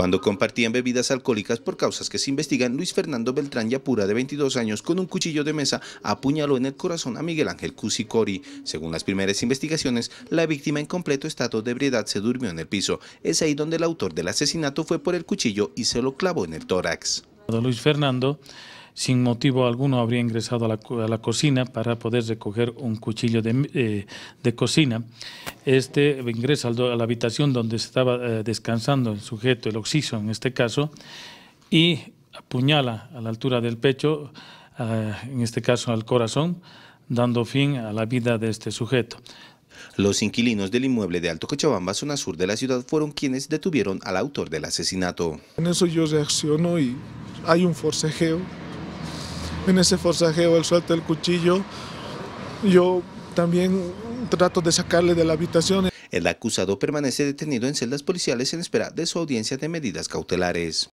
cuando compartían bebidas alcohólicas por causas que se investigan, Luis Fernando Beltrán Yapura, de 22 años, con un cuchillo de mesa, apuñaló en el corazón a Miguel Ángel Cusicori. Según las primeras investigaciones, la víctima en completo estado de ebriedad se durmió en el piso. Es ahí donde el autor del asesinato fue por el cuchillo y se lo clavó en el tórax. Luis Fernando sin motivo alguno habría ingresado a la, cocina para poder recoger un cuchillo de, eh, cocina. Este ingresa a la habitación donde estaba eh, descansando el sujeto, el oxiso en este caso, y apuñala a la altura del pecho, eh, en este caso al corazón, dando fin a la vida de este sujeto. Los inquilinos del inmueble de Alto Cochabamba, zona sur de la ciudad, fueron quienes detuvieron al autor del asesinato. En eso yo reacciono y hay un forcejeo en ese forzajeo, el suelto del cuchillo. Yo también trato de sacarle de la habitación. El acusado permanece detenido en celdas policiales en espera de su audiencia de medidas cautelares.